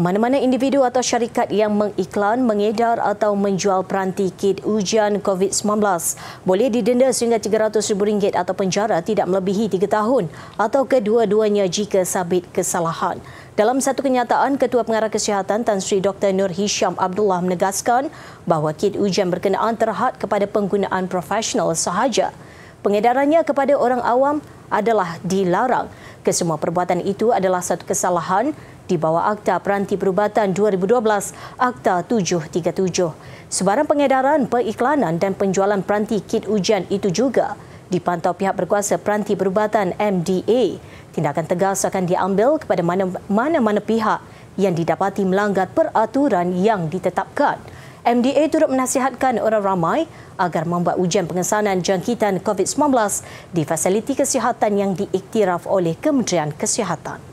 Mana-mana individu atau syarikat yang mengiklan, mengedar atau menjual peranti kit ujian COVID-19 boleh didenda sehingga RM300,000 atau penjara tidak melebihi 3 tahun atau kedua-duanya jika sabit kesalahan. Dalam satu kenyataan, Ketua Pengarah Kesihatan Tan Sri Dr. Nur Hisham Abdullah menegaskan bahawa kit ujian berkenaan terhad kepada penggunaan profesional sahaja. Pengedarannya kepada orang awam adalah dilarang. Kesemua perbuatan itu adalah satu kesalahan di bawah Akta Peranti Perubatan 2012 Akta 737. Sebarang pengedaran, periklanan dan penjualan peranti kit ujian itu juga dipantau pihak berkuasa peranti perubatan MDA. Tindakan tegas akan diambil kepada mana-mana pihak yang didapati melanggar peraturan yang ditetapkan. MDA turut menasihatkan orang ramai agar membuat ujian pengesanan jangkitan COVID-19 di fasiliti kesihatan yang diiktiraf oleh Kementerian Kesihatan.